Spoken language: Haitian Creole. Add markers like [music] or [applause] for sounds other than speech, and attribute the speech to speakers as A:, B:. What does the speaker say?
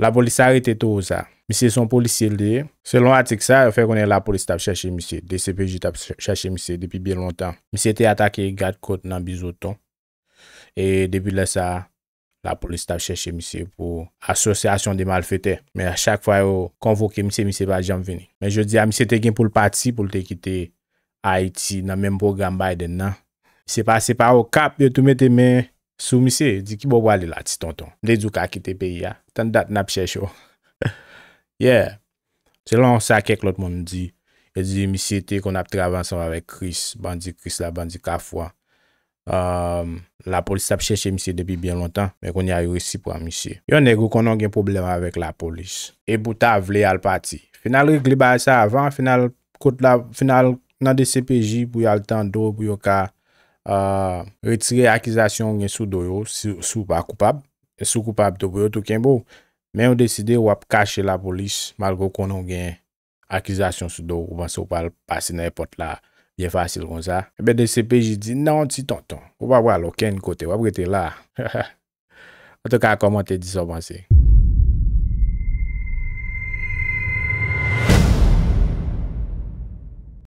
A: La polisi a rete tou ou sa. Mise son polisi el non? de. Selon atik sa, fè konen la polisi tap chèche mise. D.C.P.J. tap chèche mise depi bien lontan. Mise te atake Gatcote nan Bizoton. E depi le sa, la polisi tap chèche mise pou asosyasyon de malfete. Men a chak fwa yo konvoke mise, mise pa jam veni. Men je di a, mise te gen pou l pati pou l te kite Haiti nan menm program Biden nan. Mise pa se pa yo kap yo tou mette men... Sou misye, di ki bo wale la ti tonton. Le djou ka kite pe ya, tan dat nap chèche yo. [laughs] Yeah. Se lan sa kek lout moun di, e di misye te kon ap travan san wavèk Kris, bandi Kris la bandi kafwa. Um, la polisi tap chèche misye depi bien lontan, men kon ya yorisi pou an misye. Yon negou kon an gen problem avèk la polisi. E bouta avle al pati. Final rik li ba a sa avan, final nan de CPJ, pou yal tan do, pou yon ka, retire akizasyon gen sou do yo sou pa koupab sou koupab to bo yo tou ken bo men ou deside wap kache la polis malgo konon gen akizasyon sou do ou ban se eh non, ou pal pase na epot la ye fasil kon sa ebe de CPJ di nan ti tonton wap walo ken kote wap wete la wate ka komante diso ban se